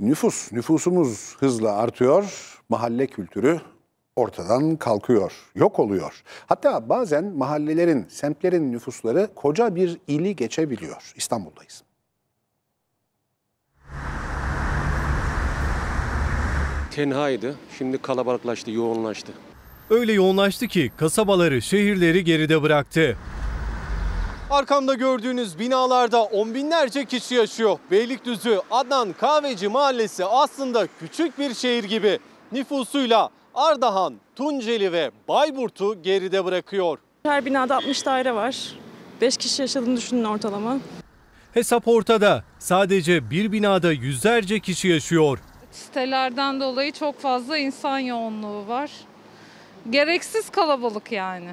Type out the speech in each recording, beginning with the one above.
Nüfus, nüfusumuz hızla artıyor, mahalle kültürü ortadan kalkıyor, yok oluyor. Hatta bazen mahallelerin, semtlerin nüfusları koca bir ili geçebiliyor. İstanbul'dayız. Tenhaydı, şimdi kalabalıklaştı, yoğunlaştı. Öyle yoğunlaştı ki kasabaları, şehirleri geride bıraktı. Arkamda gördüğünüz binalarda on binlerce kişi yaşıyor. Beylikdüzü Adnan Kahveci Mahallesi aslında küçük bir şehir gibi. Nüfusuyla Ardahan, Tunceli ve Bayburt'u geride bırakıyor. Her binada 60 daire var. 5 kişi yaşadığını düşünün ortalama. Hesap ortada. Sadece bir binada yüzlerce kişi yaşıyor. Sitelerden dolayı çok fazla insan yoğunluğu var. Gereksiz kalabalık yani.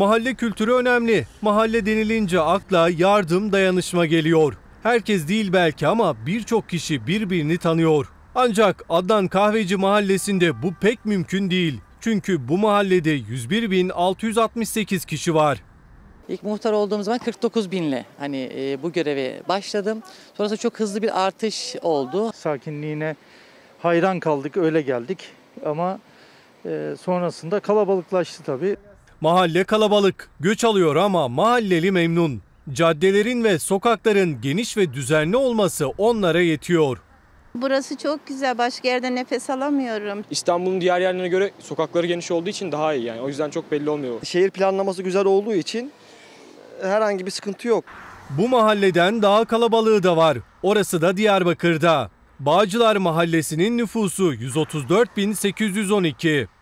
Mahalle kültürü önemli. Mahalle denilince akla yardım, dayanışma geliyor. Herkes değil belki ama birçok kişi birbirini tanıyor. Ancak Adnan Kahveci mahallesinde bu pek mümkün değil. Çünkü bu mahallede 101.668 kişi var. İlk muhtar olduğum zaman 49 binle hani e, bu göreve başladım. Sonrasında çok hızlı bir artış oldu. Sakinliğine hayran kaldık, öyle geldik ama e, sonrasında kalabalıklaştı tabii. Mahalle kalabalık, göç alıyor ama mahalleli memnun. Caddelerin ve sokakların geniş ve düzenli olması onlara yetiyor. Burası çok güzel. Başka yerde nefes alamıyorum. İstanbul'un diğer yerlerine göre sokakları geniş olduğu için daha iyi yani. O yüzden çok belli olmuyor. Şehir planlaması güzel olduğu için herhangi bir sıkıntı yok. Bu mahalleden daha kalabalığı da var. Orası da Diyarbakır'da. Bağcılar Mahallesi'nin nüfusu 134.812.